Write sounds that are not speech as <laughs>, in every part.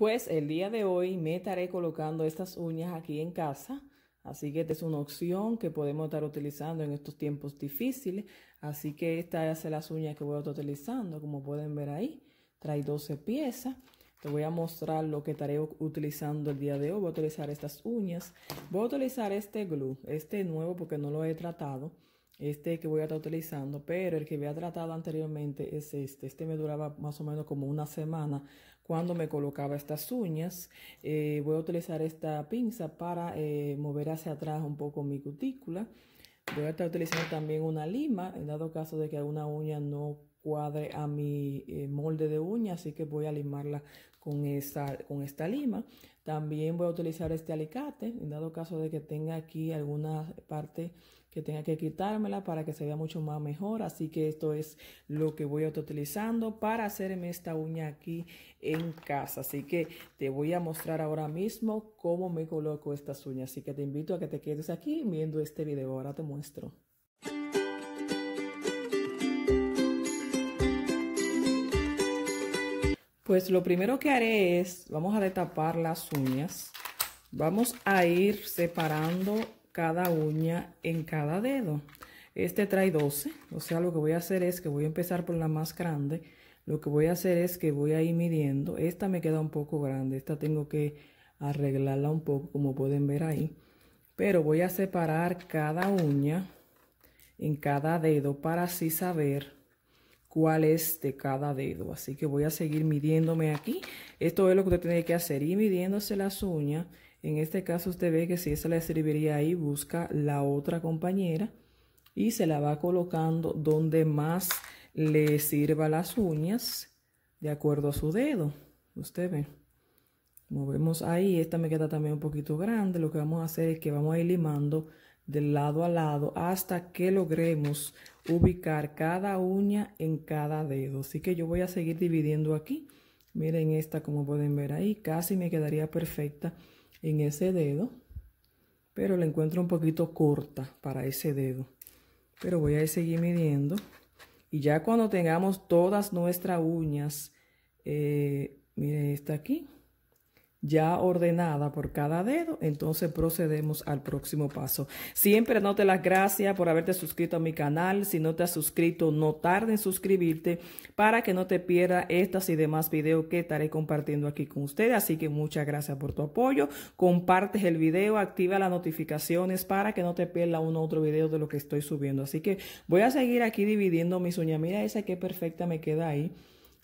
Pues el día de hoy me estaré colocando estas uñas aquí en casa. Así que esta es una opción que podemos estar utilizando en estos tiempos difíciles. Así que esta es las uñas que voy a estar utilizando, como pueden ver ahí. Trae 12 piezas. Te voy a mostrar lo que estaré utilizando el día de hoy. Voy a utilizar estas uñas. Voy a utilizar este glue, este nuevo porque no lo he tratado. Este que voy a estar utilizando, pero el que había tratado anteriormente es este. Este me duraba más o menos como una semana cuando me colocaba estas uñas. Eh, voy a utilizar esta pinza para eh, mover hacia atrás un poco mi cutícula. Voy a estar utilizando también una lima, en dado caso de que alguna uña no cuadre a mi eh, molde de uña, así que voy a limarla con esta lima. También voy a utilizar este alicate, en dado caso de que tenga aquí alguna parte que tenga que quitármela para que se vea mucho más mejor. Así que esto es lo que voy a estar utilizando para hacerme esta uña aquí en casa. Así que te voy a mostrar ahora mismo cómo me coloco estas uñas. Así que te invito a que te quedes aquí viendo este video. Ahora te muestro. Pues lo primero que haré es, vamos a destapar las uñas. Vamos a ir separando cada uña en cada dedo. Este trae 12, o sea, lo que voy a hacer es que voy a empezar por la más grande. Lo que voy a hacer es que voy a ir midiendo. Esta me queda un poco grande, esta tengo que arreglarla un poco, como pueden ver ahí. Pero voy a separar cada uña en cada dedo para así saber cuál es de cada dedo. Así que voy a seguir midiéndome aquí. Esto es lo que usted tiene que hacer, y midiéndose las uñas. En este caso usted ve que si esa le serviría ahí, busca la otra compañera y se la va colocando donde más le sirva las uñas de acuerdo a su dedo. Usted ve. Movemos ahí, esta me queda también un poquito grande. Lo que vamos a hacer es que vamos a ir limando de lado a lado hasta que logremos ubicar cada uña en cada dedo. Así que yo voy a seguir dividiendo aquí. Miren esta como pueden ver ahí, casi me quedaría perfecta en ese dedo, pero la encuentro un poquito corta para ese dedo. Pero voy a seguir midiendo y ya cuando tengamos todas nuestras uñas, eh, miren esta aquí, ya ordenada por cada dedo, entonces procedemos al próximo paso. Siempre te las gracias por haberte suscrito a mi canal. Si no te has suscrito, no tarde en suscribirte para que no te pierdas estas y demás videos que estaré compartiendo aquí con ustedes. Así que muchas gracias por tu apoyo. Compartes el video, activa las notificaciones para que no te pierdas un otro video de lo que estoy subiendo. Así que voy a seguir aquí dividiendo mis uñas. Mira esa que perfecta me queda ahí.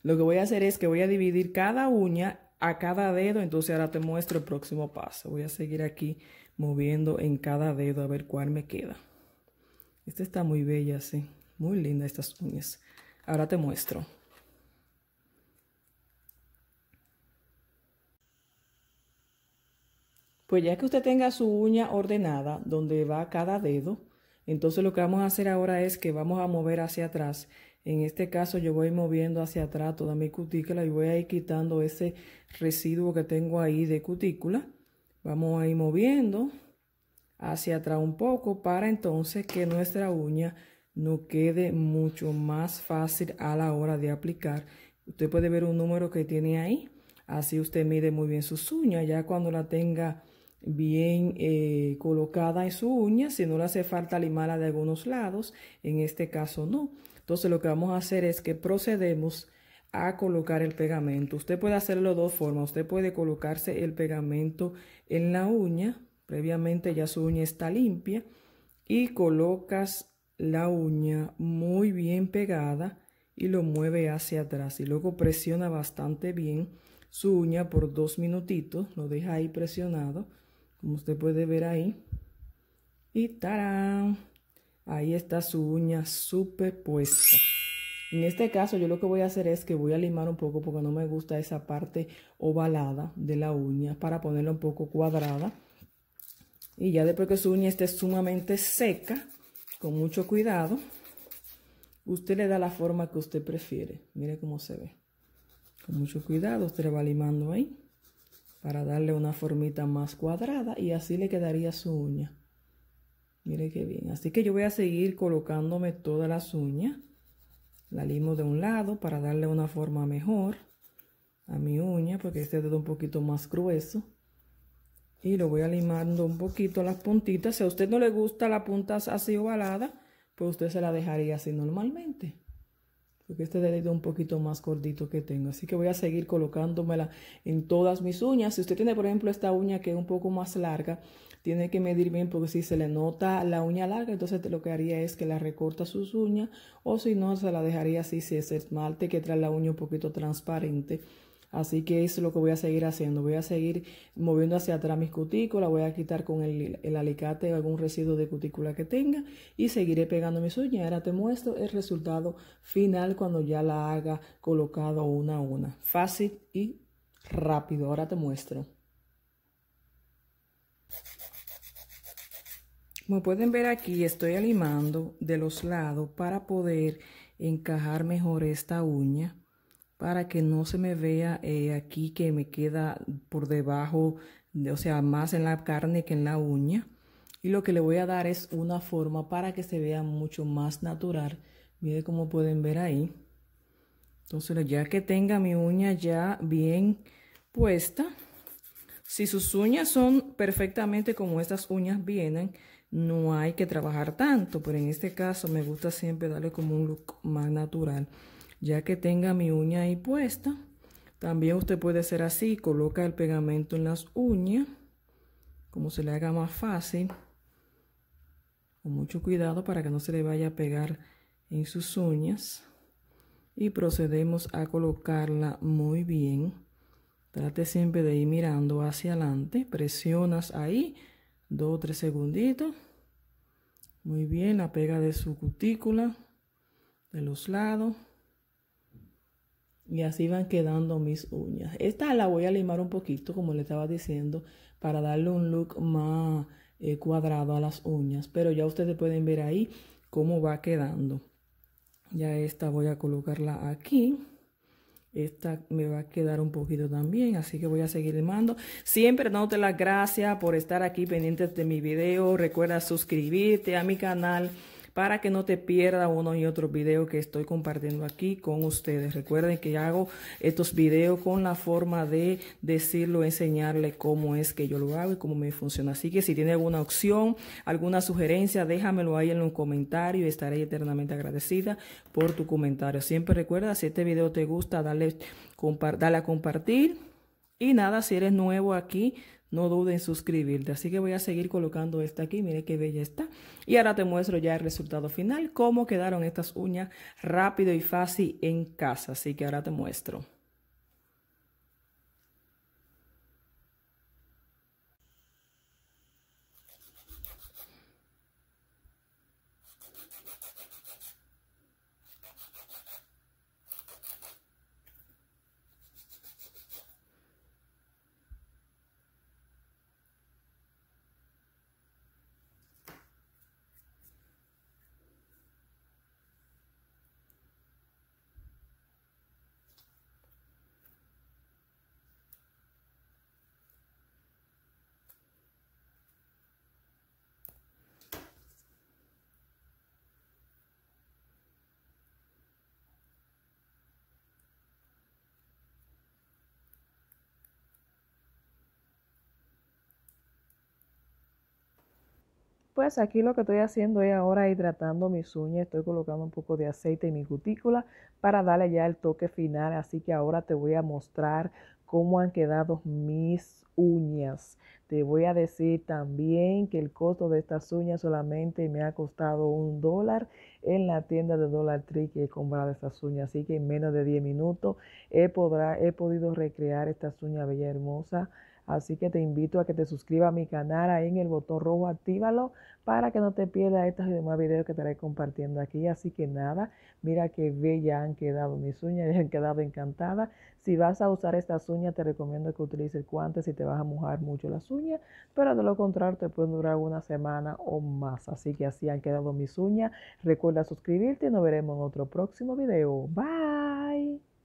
Lo que voy a hacer es que voy a dividir cada uña a cada dedo, entonces ahora te muestro el próximo paso. Voy a seguir aquí moviendo en cada dedo a ver cuál me queda. Esta está muy bella, sí. Muy linda estas uñas. Ahora te muestro. Pues ya que usted tenga su uña ordenada, donde va cada dedo, entonces lo que vamos a hacer ahora es que vamos a mover hacia atrás en este caso yo voy moviendo hacia atrás toda mi cutícula y voy a ir quitando ese residuo que tengo ahí de cutícula. Vamos a ir moviendo hacia atrás un poco para entonces que nuestra uña no quede mucho más fácil a la hora de aplicar. Usted puede ver un número que tiene ahí. Así usted mide muy bien sus uñas. Ya cuando la tenga bien eh, colocada en su uña, si no le hace falta limarla de algunos lados, en este caso no. Entonces lo que vamos a hacer es que procedemos a colocar el pegamento. Usted puede hacerlo de dos formas. Usted puede colocarse el pegamento en la uña. Previamente ya su uña está limpia. Y colocas la uña muy bien pegada y lo mueve hacia atrás. Y luego presiona bastante bien su uña por dos minutitos. Lo deja ahí presionado, como usted puede ver ahí. Y tarán. Ahí está su uña puesta. En este caso yo lo que voy a hacer es que voy a limar un poco porque no me gusta esa parte ovalada de la uña para ponerla un poco cuadrada. Y ya después que su uña esté sumamente seca, con mucho cuidado, usted le da la forma que usted prefiere. Mire cómo se ve. Con mucho cuidado usted le va limando ahí para darle una formita más cuadrada y así le quedaría su uña. Mire qué bien. Así que yo voy a seguir colocándome todas las uñas. La limo de un lado para darle una forma mejor a mi uña porque este de un poquito más grueso. Y lo voy limando un poquito las puntitas. Si a usted no le gusta las puntas así ovalada, pues usted se la dejaría así normalmente porque este dedito es un poquito más gordito que tengo. Así que voy a seguir colocándomela en todas mis uñas. Si usted tiene, por ejemplo, esta uña que es un poco más larga, tiene que medir bien porque si se le nota la uña larga, entonces lo que haría es que la recorta sus uñas o si no, se la dejaría así si es esmalte que trae la uña un poquito transparente Así que es lo que voy a seguir haciendo. Voy a seguir moviendo hacia atrás mis cutículas, voy a quitar con el, alicate algún residuo de cutícula que tenga y seguiré pegando mis uñas. Ahora te muestro el resultado final cuando ya la haga colocado una a una. Fácil y rápido. Ahora te muestro. Como pueden ver aquí, estoy alimando de los lados para poder encajar mejor esta uña para que no se me vea eh, aquí que me queda por debajo, o sea, más en la carne que en la uña. Y lo que le voy a dar es una forma para que se vea mucho más natural. Miren como pueden ver ahí. Entonces ya que tenga mi uña ya bien puesta, si sus uñas son perfectamente como estas uñas vienen, no hay que trabajar tanto, pero en este caso me gusta siempre darle como un look más natural. Ya que tenga mi uña ahí puesta, también usted puede hacer así, coloca el pegamento en las uñas, como se le haga más fácil, con mucho cuidado para que no se le vaya a pegar en sus uñas. Y procedemos a colocarla muy bien. Trate siempre de ir mirando hacia adelante, presionas ahí, dos o tres segunditos. Muy bien, la pega de su cutícula, de los lados. Y así van quedando mis uñas. Esta la voy a limar un poquito, como le estaba diciendo, para darle un look más eh, cuadrado a las uñas. Pero ya ustedes pueden ver ahí cómo va quedando. Ya esta voy a colocarla aquí. Esta me va a quedar un poquito también, así que voy a seguir limando. Siempre dándote las gracias por estar aquí pendientes de mi video. Recuerda suscribirte a mi canal para que no te pierda uno y otro video que estoy compartiendo aquí con ustedes. Recuerden que hago estos videos con la forma de decirlo, enseñarle cómo es que yo lo hago y cómo me funciona. Así que si tiene alguna opción, alguna sugerencia, déjamelo ahí en los comentarios. Estaré eternamente agradecida por tu comentario. Siempre recuerda, si este video te gusta, dale, dale a compartir. Y nada, si eres nuevo aquí, no duden en suscribirte. Así que voy a seguir colocando esta aquí, mire qué bella está. Y ahora te muestro ya el resultado final, cómo quedaron estas uñas rápido y fácil en casa. Así que ahora te muestro. Pues aquí lo que estoy haciendo es ahora hidratando mis uñas, estoy colocando un poco de aceite en mi cutícula para darle ya el toque final, así que ahora te voy a mostrar cómo han quedado mis uñas. Te voy a decir también que el costo de estas uñas solamente me ha costado un dólar en la tienda de Dollar Tree que he comprado estas uñas, así que en menos de 10 minutos he, he podido recrear estas uñas bella hermosa Así que te invito a que te suscribas a mi canal ahí en el botón rojo, actívalo para que no te pierdas estos y demás videos que te estaré compartiendo aquí. Así que nada, mira qué bella han quedado mis uñas, <laughs> ya han quedado encantadas. Si vas a usar estas uñas, te recomiendo que utilices guantes si te vas a mojar mucho las uñas, pero de lo contrario te pueden durar una semana o más. Así que así han quedado mis uñas. Recuerda suscribirte y nos veremos en otro próximo video. Bye.